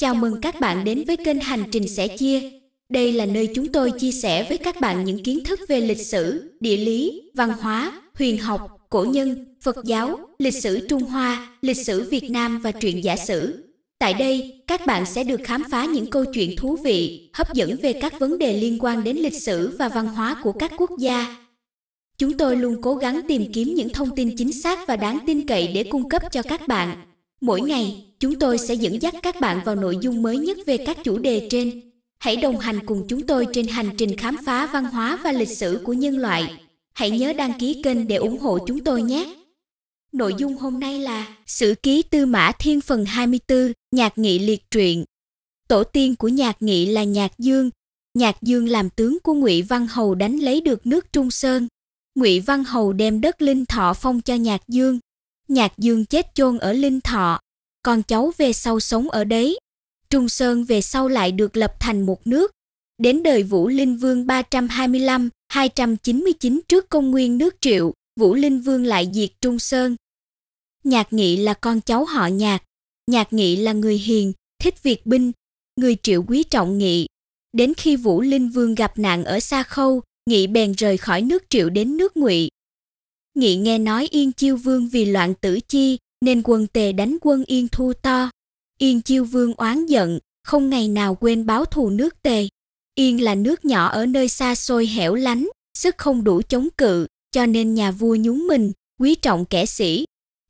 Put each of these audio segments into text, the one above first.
Chào mừng các bạn đến với kênh Hành trình sẻ chia. Đây là nơi chúng tôi chia sẻ với các bạn những kiến thức về lịch sử, địa lý, văn hóa, huyền học, cổ nhân, Phật giáo, lịch sử Trung Hoa, lịch sử Việt Nam và truyện giả sử. Tại đây, các bạn sẽ được khám phá những câu chuyện thú vị, hấp dẫn về các vấn đề liên quan đến lịch sử và văn hóa của các quốc gia. Chúng tôi luôn cố gắng tìm kiếm những thông tin chính xác và đáng tin cậy để cung cấp cho các bạn. Mỗi ngày, chúng tôi sẽ dẫn dắt các bạn vào nội dung mới nhất về các chủ đề trên. Hãy đồng hành cùng chúng tôi trên hành trình khám phá văn hóa và lịch sử của nhân loại. Hãy nhớ đăng ký kênh để ủng hộ chúng tôi nhé. Nội dung hôm nay là Sử ký Tư Mã Thiên phần 24, Nhạc Nghị liệt truyện. Tổ tiên của Nhạc Nghị là Nhạc Dương. Nhạc Dương làm tướng của Ngụy Văn Hầu đánh lấy được nước Trung Sơn. Ngụy Văn Hầu đem đất Linh Thọ phong cho Nhạc Dương, Nhạc Dương chết chôn ở Linh Thọ, con cháu về sau sống ở đấy. Trung Sơn về sau lại được lập thành một nước. Đến đời Vũ Linh Vương 325, 299 trước công nguyên nước Triệu, Vũ Linh Vương lại diệt Trung Sơn. Nhạc Nghị là con cháu họ Nhạc, Nhạc Nghị là người hiền, thích việc binh, người Triệu quý trọng Nghị. Đến khi Vũ Linh Vương gặp nạn ở Sa Khâu, Nghị bèn rời khỏi nước Triệu đến nước Ngụy, nghị nghe nói Yên Chiêu Vương vì loạn tử chi, nên quân tề đánh quân Yên Thu to. Yên Chiêu Vương oán giận, không ngày nào quên báo thù nước tề. Yên là nước nhỏ ở nơi xa xôi hẻo lánh, sức không đủ chống cự, cho nên nhà vua nhún mình, quý trọng kẻ sĩ.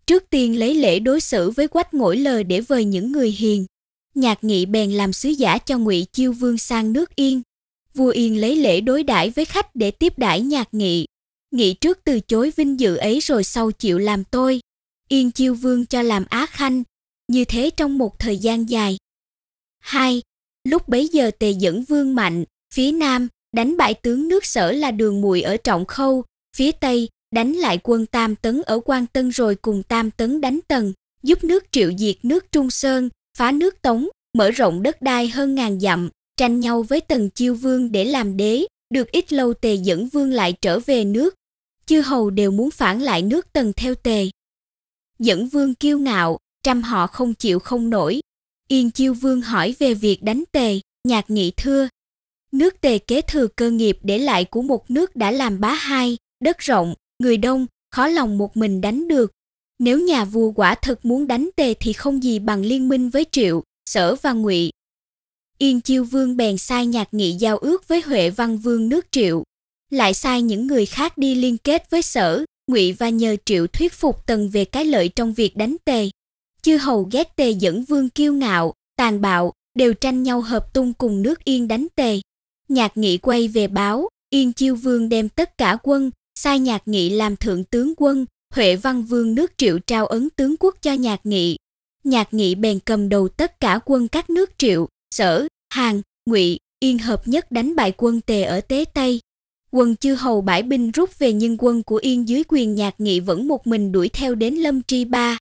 Trước tiên lấy lễ đối xử với quách ngỗi lời để vời những người hiền. Nhạc nghị bèn làm sứ giả cho ngụy Chiêu Vương sang nước Yên. Vua Yên lấy lễ đối đãi với khách để tiếp đãi nhạc nghị nghĩ trước từ chối vinh dự ấy rồi sau chịu làm tôi yên chiêu vương cho làm á khanh như thế trong một thời gian dài hai lúc bấy giờ tề dẫn vương mạnh phía nam đánh bại tướng nước sở là đường mùi ở trọng khâu phía tây đánh lại quân tam tấn ở quan tân rồi cùng tam tấn đánh tần giúp nước triệu diệt nước trung sơn phá nước tống mở rộng đất đai hơn ngàn dặm tranh nhau với tần chiêu vương để làm đế được ít lâu tề dẫn vương lại trở về nước chư hầu đều muốn phản lại nước tần theo tề. Dẫn vương kiêu ngạo, trăm họ không chịu không nổi. Yên chiêu vương hỏi về việc đánh tề, nhạc nghị thưa. Nước tề kế thừa cơ nghiệp để lại của một nước đã làm bá hai, đất rộng, người đông, khó lòng một mình đánh được. Nếu nhà vua quả thật muốn đánh tề thì không gì bằng liên minh với triệu, sở và ngụy. Yên chiêu vương bèn sai nhạc nghị giao ước với Huệ Văn Vương nước Triệu lại sai những người khác đi liên kết với sở, ngụy và nhờ triệu thuyết phục tần về cái lợi trong việc đánh tề. Chư hầu ghét tề dẫn vương kiêu ngạo, tàn bạo, đều tranh nhau hợp tung cùng nước yên đánh tề. Nhạc nghị quay về báo, yên chiêu vương đem tất cả quân, sai nhạc nghị làm thượng tướng quân, Huệ Văn Vương nước Triệu trao ấn tướng quốc cho Nhạc Nghị. Nhạc Nghị bèn cầm đầu tất cả quân các nước Triệu, Sở, Hàn, Ngụy, Yên hợp nhất đánh bại quân Tề ở Tế Tây. Quân chư hầu bãi binh rút về nhưng quân của Yên dưới quyền nhạc nghị vẫn một mình đuổi theo đến Lâm Tri Ba.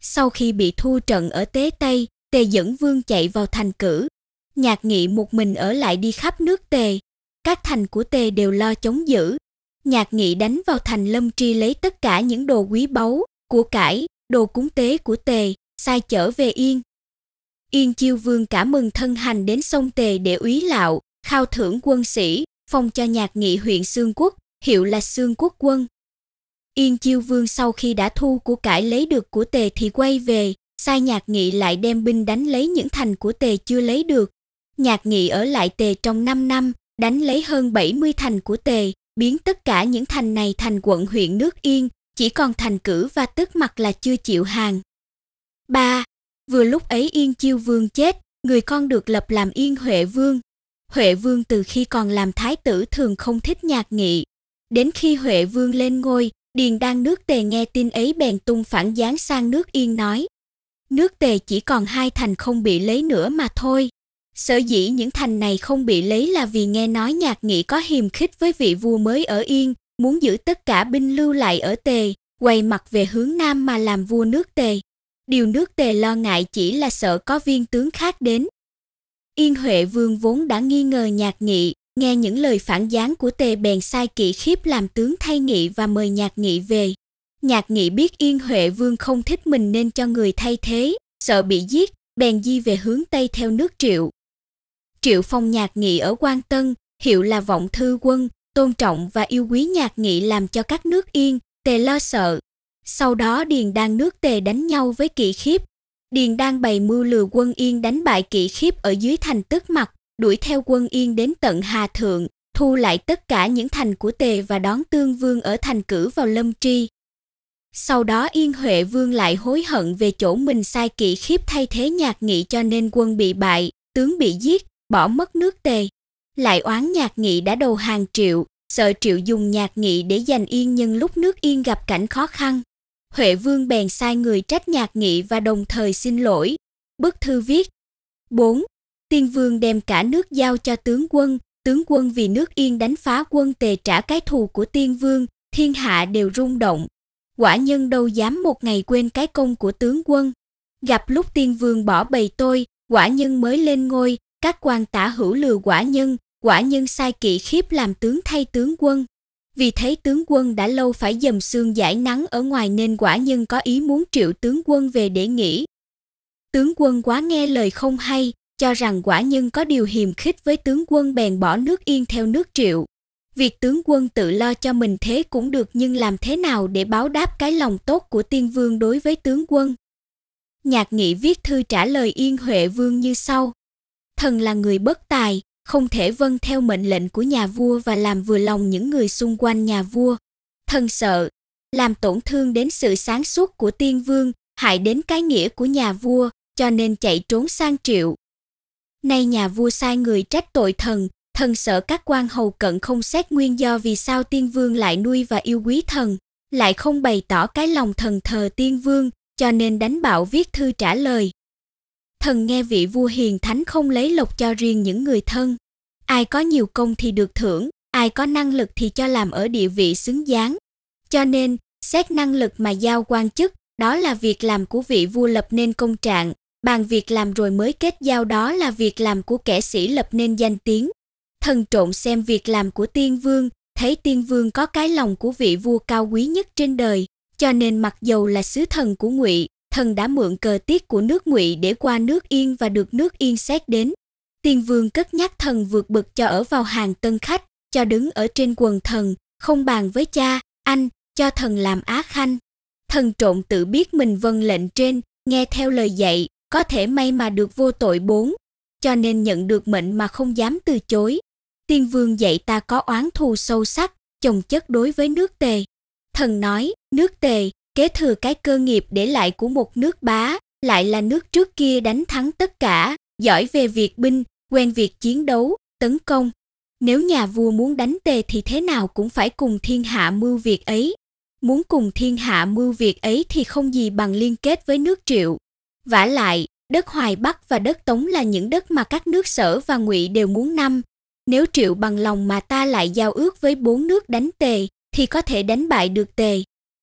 Sau khi bị thua trận ở Tế Tây, Tề dẫn vương chạy vào thành cử. Nhạc nghị một mình ở lại đi khắp nước Tề. Các thành của Tề đều lo chống giữ. Nhạc nghị đánh vào thành Lâm Tri lấy tất cả những đồ quý báu, của cải, đồ cúng tế của Tề, sai chở về Yên. Yên Chiêu Vương cả mừng thân hành đến sông Tề để úy lạo, khao thưởng quân sĩ, phong cho nhạc nghị huyện Sương Quốc, hiệu là Sương Quốc quân. Yên Chiêu Vương sau khi đã thu của cải lấy được của Tề thì quay về, sai Nhạc Nghị lại đem binh đánh lấy những thành của Tề chưa lấy được. Nhạc Nghị ở lại Tề trong 5 năm, đánh lấy hơn 70 thành của Tề, biến tất cả những thành này thành quận huyện nước Yên, chỉ còn thành cử và tức mặt là chưa chịu hàng. 3. Vừa lúc ấy Yên Chiêu Vương chết, người con được lập làm Yên Huệ Vương. Huệ Vương từ khi còn làm thái tử thường không thích nhạc nghị. Đến khi Huệ Vương lên ngôi, Điền đang nước tề nghe tin ấy bèn tung phản gián sang nước yên nói. Nước tề chỉ còn hai thành không bị lấy nữa mà thôi. Sở dĩ những thành này không bị lấy là vì nghe nói nhạc nghị có hiềm khích với vị vua mới ở yên, muốn giữ tất cả binh lưu lại ở tề, quay mặt về hướng nam mà làm vua nước tề. Điều nước tề lo ngại chỉ là sợ có viên tướng khác đến, Yên Huệ Vương vốn đã nghi ngờ nhạc nghị, nghe những lời phản gián của tề bèn sai kỵ khiếp làm tướng thay nghị và mời nhạc nghị về. Nhạc nghị biết Yên Huệ Vương không thích mình nên cho người thay thế, sợ bị giết, bèn di về hướng Tây theo nước Triệu. Triệu phong nhạc nghị ở Quan Tân, hiệu là vọng thư quân, tôn trọng và yêu quý nhạc nghị làm cho các nước yên, tề lo sợ. Sau đó Điền Đan nước tề đánh nhau với kỵ khiếp, Điền đang bày mưu lừa quân Yên đánh bại kỵ khiếp ở dưới thành tức mặt, đuổi theo quân Yên đến tận Hà Thượng, thu lại tất cả những thành của Tề và đón Tương Vương ở thành cử vào Lâm Tri. Sau đó Yên Huệ Vương lại hối hận về chỗ mình sai kỵ khiếp thay thế nhạc nghị cho nên quân bị bại, tướng bị giết, bỏ mất nước Tề. Lại oán nhạc nghị đã đầu hàng triệu, sợ triệu dùng nhạc nghị để giành yên nhân lúc nước yên gặp cảnh khó khăn Huệ Vương bèn sai người trách nhạc nghị và đồng thời xin lỗi. Bức thư viết 4. Tiên Vương đem cả nước giao cho tướng quân, tướng quân vì nước yên đánh phá quân tề trả cái thù của Tiên Vương, thiên hạ đều rung động. Quả nhân đâu dám một ngày quên cái công của tướng quân. Gặp lúc Tiên Vương bỏ bầy tôi, quả nhân mới lên ngôi, các quan tả hữu lừa quả nhân, quả nhân sai kỵ khiếp làm tướng thay tướng quân vì thấy tướng quân đã lâu phải dầm xương giải nắng ở ngoài nên quả nhân có ý muốn triệu tướng quân về để nghỉ. Tướng quân quá nghe lời không hay, cho rằng quả nhân có điều hiềm khích với tướng quân bèn bỏ nước yên theo nước triệu. Việc tướng quân tự lo cho mình thế cũng được nhưng làm thế nào để báo đáp cái lòng tốt của tiên vương đối với tướng quân? Nhạc nghị viết thư trả lời Yên Huệ Vương như sau. Thần là người bất tài, không thể vâng theo mệnh lệnh của nhà vua và làm vừa lòng những người xung quanh nhà vua. Thần sợ, làm tổn thương đến sự sáng suốt của tiên vương, hại đến cái nghĩa của nhà vua, cho nên chạy trốn sang triệu. Nay nhà vua sai người trách tội thần, thần sợ các quan hầu cận không xét nguyên do vì sao tiên vương lại nuôi và yêu quý thần, lại không bày tỏ cái lòng thần thờ tiên vương, cho nên đánh bạo viết thư trả lời thần nghe vị vua hiền thánh không lấy lộc cho riêng những người thân. Ai có nhiều công thì được thưởng, ai có năng lực thì cho làm ở địa vị xứng đáng. Cho nên, xét năng lực mà giao quan chức, đó là việc làm của vị vua lập nên công trạng, bàn việc làm rồi mới kết giao đó là việc làm của kẻ sĩ lập nên danh tiếng. Thần trộn xem việc làm của tiên vương, thấy tiên vương có cái lòng của vị vua cao quý nhất trên đời, cho nên mặc dầu là sứ thần của ngụy thần đã mượn cờ tiết của nước ngụy để qua nước yên và được nước yên xét đến tiên vương cất nhắc thần vượt bậc cho ở vào hàng tân khách cho đứng ở trên quần thần không bàn với cha anh cho thần làm á khanh thần trộn tự biết mình vâng lệnh trên nghe theo lời dạy có thể may mà được vô tội bốn cho nên nhận được mệnh mà không dám từ chối tiên vương dạy ta có oán thù sâu sắc chồng chất đối với nước tề thần nói nước tề kế thừa cái cơ nghiệp để lại của một nước bá, lại là nước trước kia đánh thắng tất cả, giỏi về việc binh, quen việc chiến đấu, tấn công. Nếu nhà vua muốn đánh tề thì thế nào cũng phải cùng thiên hạ mưu việc ấy. Muốn cùng thiên hạ mưu việc ấy thì không gì bằng liên kết với nước triệu. vả lại, đất Hoài Bắc và đất Tống là những đất mà các nước sở và ngụy đều muốn năm. Nếu triệu bằng lòng mà ta lại giao ước với bốn nước đánh tề, thì có thể đánh bại được tề,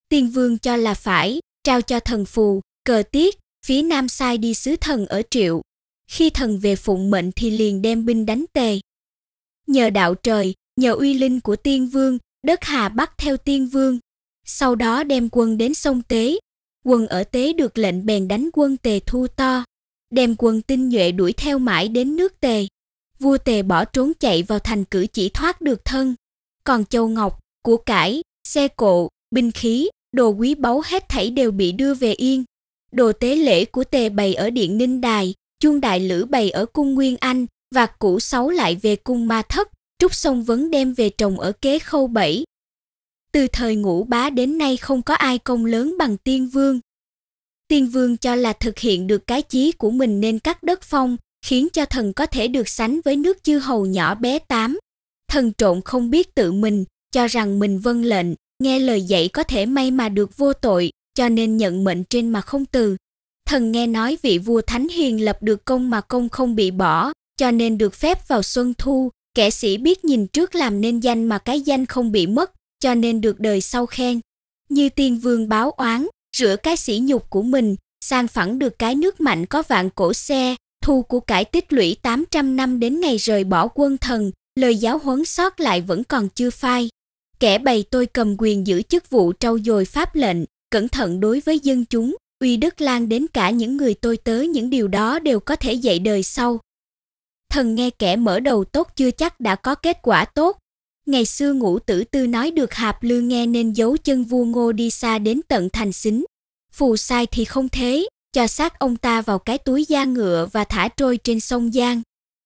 tiên vương cho là phải, trao cho thần phù, cờ tiết, phía nam sai đi sứ thần ở triệu. Khi thần về phụng mệnh thì liền đem binh đánh tề. Nhờ đạo trời, nhờ uy linh của tiên vương, đất Hà bắt theo tiên vương. Sau đó đem quân đến sông Tế. Quân ở Tế được lệnh bèn đánh quân tề thu to. Đem quân tinh nhuệ đuổi theo mãi đến nước tề. Vua tề bỏ trốn chạy vào thành cử chỉ thoát được thân. Còn châu Ngọc, của cải, xe cộ, binh khí, đồ quý báu hết thảy đều bị đưa về Yên. Đồ tế lễ của Tề bày ở Điện Ninh Đài, chuông đại lữ bày ở cung Nguyên Anh và củ sáu lại về cung Ma Thất, Trúc Sông Vấn đem về trồng ở kế khâu bảy. Từ thời ngũ bá đến nay không có ai công lớn bằng Tiên Vương. Tiên Vương cho là thực hiện được cái chí của mình nên cắt đất phong, khiến cho thần có thể được sánh với nước chư hầu nhỏ bé tám. Thần trộn không biết tự mình, cho rằng mình vâng lệnh, nghe lời dạy có thể may mà được vô tội, cho nên nhận mệnh trên mà không từ. Thần nghe nói vị vua Thánh Hiền lập được công mà công không bị bỏ, cho nên được phép vào xuân thu, kẻ sĩ biết nhìn trước làm nên danh mà cái danh không bị mất, cho nên được đời sau khen. Như tiên vương báo oán, rửa cái sĩ nhục của mình, sang phẳng được cái nước mạnh có vạn cổ xe, thu của cải tích lũy 800 năm đến ngày rời bỏ quân thần, lời giáo huấn sót lại vẫn còn chưa phai kẻ bày tôi cầm quyền giữ chức vụ trau dồi pháp lệnh, cẩn thận đối với dân chúng, uy đức lan đến cả những người tôi tới những điều đó đều có thể dạy đời sau. Thần nghe kẻ mở đầu tốt chưa chắc đã có kết quả tốt. Ngày xưa ngũ tử tư nói được hạp lư nghe nên giấu chân vua ngô đi xa đến tận thành xính. Phù sai thì không thế, cho xác ông ta vào cái túi da ngựa và thả trôi trên sông Giang.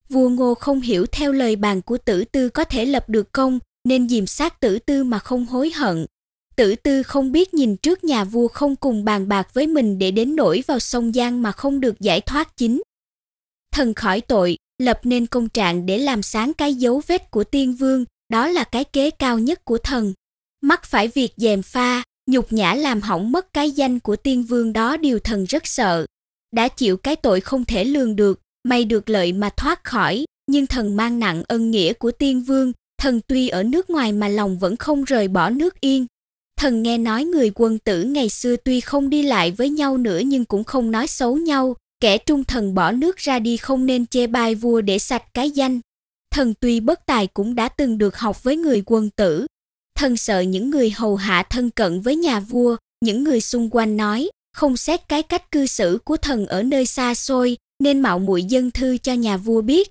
Vua Ngô không hiểu theo lời bàn của tử tư có thể lập được công, nên dìm sát tử tư mà không hối hận. Tử tư không biết nhìn trước nhà vua không cùng bàn bạc với mình để đến nổi vào sông Giang mà không được giải thoát chính. Thần khỏi tội, lập nên công trạng để làm sáng cái dấu vết của tiên vương, đó là cái kế cao nhất của thần. Mắc phải việc dèm pha, nhục nhã làm hỏng mất cái danh của tiên vương đó điều thần rất sợ. Đã chịu cái tội không thể lường được, may được lợi mà thoát khỏi, nhưng thần mang nặng ân nghĩa của tiên vương, thần tuy ở nước ngoài mà lòng vẫn không rời bỏ nước yên. Thần nghe nói người quân tử ngày xưa tuy không đi lại với nhau nữa nhưng cũng không nói xấu nhau, kẻ trung thần bỏ nước ra đi không nên chê bai vua để sạch cái danh. Thần tuy bất tài cũng đã từng được học với người quân tử. Thần sợ những người hầu hạ thân cận với nhà vua, những người xung quanh nói, không xét cái cách cư xử của thần ở nơi xa xôi, nên mạo muội dân thư cho nhà vua biết.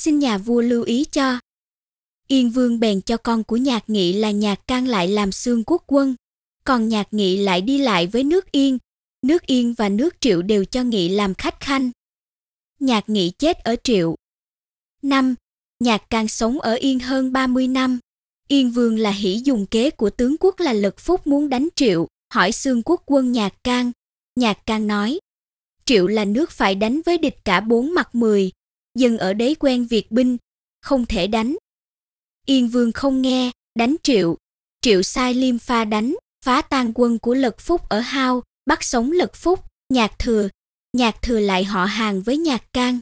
Xin nhà vua lưu ý cho. Yên Vương bèn cho con của Nhạc Nghị là Nhạc Can lại làm xương quốc quân, còn Nhạc Nghị lại đi lại với nước Yên, nước Yên và nước Triệu đều cho Nghị làm khách khanh. Nhạc Nghị chết ở Triệu. năm Nhạc Can sống ở Yên hơn 30 năm. Yên Vương là hỷ dùng kế của tướng quốc là lực Phúc muốn đánh Triệu, hỏi xương quốc quân Nhạc Can. Nhạc Can nói, Triệu là nước phải đánh với địch cả bốn mặt mười, dân ở đấy quen việc binh, không thể đánh, Yên Vương không nghe, đánh Triệu. Triệu sai Liêm Pha đánh, phá tan quân của Lật Phúc ở Hao, bắt sống Lật Phúc, Nhạc Thừa. Nhạc Thừa lại họ hàng với Nhạc Can.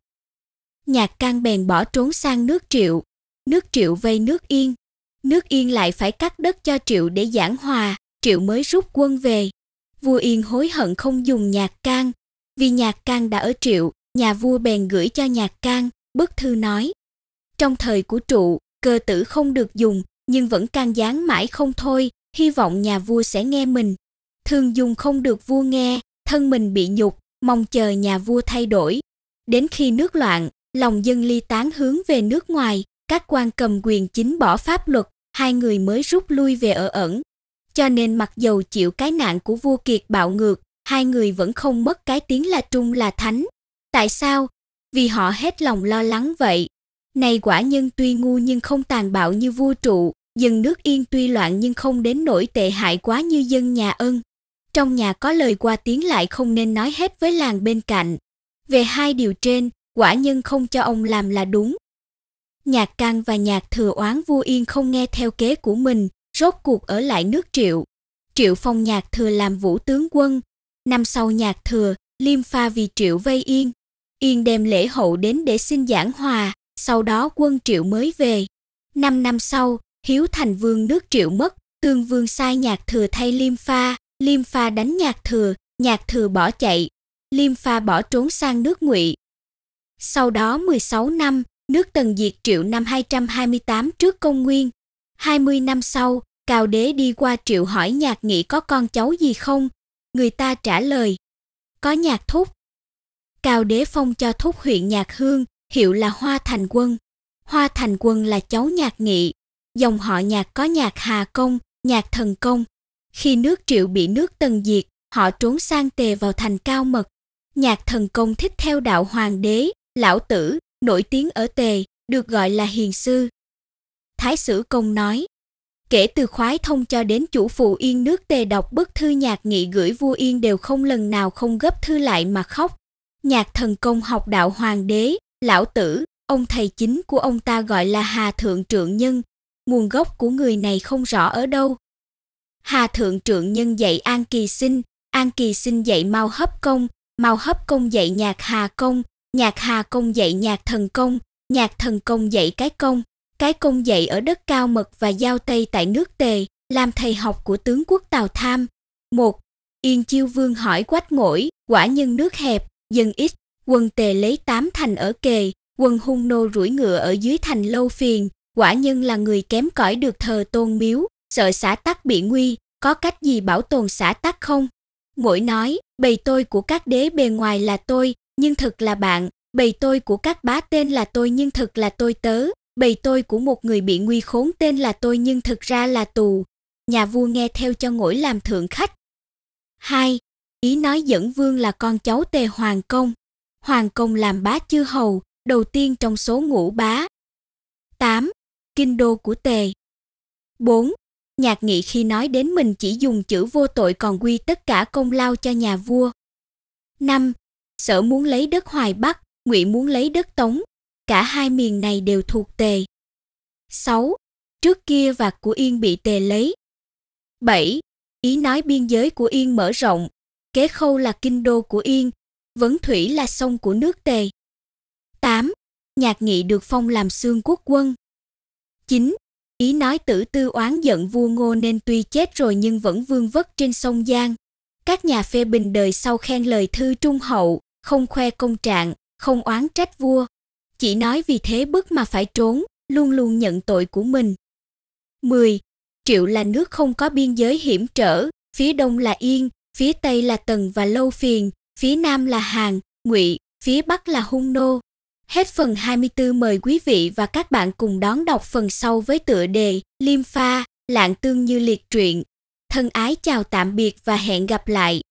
Nhạc Can bèn bỏ trốn sang nước Triệu. Nước Triệu vây nước Yên. Nước Yên lại phải cắt đất cho Triệu để giảng hòa, Triệu mới rút quân về. Vua Yên hối hận không dùng Nhạc Can, vì Nhạc Can đã ở Triệu, nhà vua bèn gửi cho Nhạc Can bức thư nói: Trong thời của Trụ, cơ tử không được dùng nhưng vẫn can gián mãi không thôi hy vọng nhà vua sẽ nghe mình thường dùng không được vua nghe thân mình bị nhục mong chờ nhà vua thay đổi đến khi nước loạn lòng dân ly tán hướng về nước ngoài các quan cầm quyền chính bỏ pháp luật hai người mới rút lui về ở ẩn cho nên mặc dầu chịu cái nạn của vua kiệt bạo ngược hai người vẫn không mất cái tiếng là trung là thánh tại sao vì họ hết lòng lo lắng vậy này quả nhân tuy ngu nhưng không tàn bạo như vua trụ, dân nước yên tuy loạn nhưng không đến nỗi tệ hại quá như dân nhà ân. Trong nhà có lời qua tiếng lại không nên nói hết với làng bên cạnh. Về hai điều trên, quả nhân không cho ông làm là đúng. Nhạc Can và Nhạc Thừa Oán vua Yên không nghe theo kế của mình, rốt cuộc ở lại nước Triệu. Triệu phong Nhạc Thừa làm vũ tướng quân. Năm sau Nhạc Thừa, Liêm pha vì Triệu vây Yên. Yên đem lễ hậu đến để xin giảng hòa, sau đó quân Triệu mới về. Năm năm sau, Hiếu thành vương nước Triệu mất, Tương Vương sai Nhạc Thừa thay Liêm Pha, Liêm Pha đánh Nhạc Thừa, Nhạc Thừa bỏ chạy, Liêm Pha bỏ trốn sang nước Ngụy. Sau đó 16 năm, nước Tần diệt Triệu năm 228 trước công nguyên. 20 năm sau, Cao Đế đi qua Triệu hỏi Nhạc Nghị có con cháu gì không? Người ta trả lời, có Nhạc Thúc. Cao Đế phong cho Thúc huyện Nhạc Hương, hiệu là Hoa Thành Quân. Hoa Thành Quân là cháu nhạc nghị, dòng họ nhạc có nhạc Hà Công, nhạc Thần Công. Khi nước triệu bị nước tần diệt, họ trốn sang tề vào thành cao mật. Nhạc Thần Công thích theo đạo hoàng đế, lão tử, nổi tiếng ở tề, được gọi là hiền sư. Thái sử công nói, kể từ khoái thông cho đến chủ phụ yên nước tề đọc bức thư nhạc nghị gửi vua yên đều không lần nào không gấp thư lại mà khóc. Nhạc thần công học đạo hoàng đế, Lão tử, ông thầy chính của ông ta gọi là Hà Thượng Trượng Nhân, nguồn gốc của người này không rõ ở đâu. Hà Thượng Trượng Nhân dạy An Kỳ Sinh, An Kỳ Sinh dạy Mao Hấp Công, Mao Hấp Công dạy nhạc Hà Công, nhạc Hà Công dạy nhạc Thần Công, nhạc Thần Công dạy cái công, cái công dạy ở đất cao mật và giao Tây tại nước Tề, làm thầy học của tướng quốc Tào Tham. 1. Yên Chiêu Vương hỏi quách mỗi, quả nhân nước hẹp, dân ít, quân tề lấy tám thành ở kề, quân hung nô rủi ngựa ở dưới thành lâu phiền, quả nhân là người kém cỏi được thờ tôn miếu, sợ xã tắc bị nguy, có cách gì bảo tồn xã tắc không? Mỗi nói, bầy tôi của các đế bề ngoài là tôi, nhưng thực là bạn, bầy tôi của các bá tên là tôi nhưng thực là tôi tớ, bầy tôi của một người bị nguy khốn tên là tôi nhưng thực ra là tù. Nhà vua nghe theo cho ngỗi làm thượng khách. 2. Ý nói dẫn vương là con cháu tề hoàng công, hoàng công làm bá chư hầu, đầu tiên trong số ngũ bá. 8. Kinh đô của Tề 4. Nhạc nghị khi nói đến mình chỉ dùng chữ vô tội còn quy tất cả công lao cho nhà vua. 5. Sở muốn lấy đất Hoài Bắc, Ngụy muốn lấy đất Tống, cả hai miền này đều thuộc Tề. 6. Trước kia vạt của Yên bị Tề lấy. 7. Ý nói biên giới của Yên mở rộng, kế khâu là kinh đô của Yên, Vấn Thủy là sông của nước Tề. 8. Nhạc nghị được phong làm xương quốc quân. 9. Ý nói tử tư oán giận vua Ngô nên tuy chết rồi nhưng vẫn vương vất trên sông Giang. Các nhà phê bình đời sau khen lời thư trung hậu, không khoe công trạng, không oán trách vua. Chỉ nói vì thế bức mà phải trốn, luôn luôn nhận tội của mình. 10. Triệu là nước không có biên giới hiểm trở, phía đông là Yên, phía tây là Tần và Lâu Phiền, phía nam là Hàn, Ngụy, phía bắc là Hung nô. Hết phần 24 mời quý vị và các bạn cùng đón đọc phần sau với tựa đề Liêm Pha, Lạng Tương Như Liệt Truyện. Thân ái chào tạm biệt và hẹn gặp lại.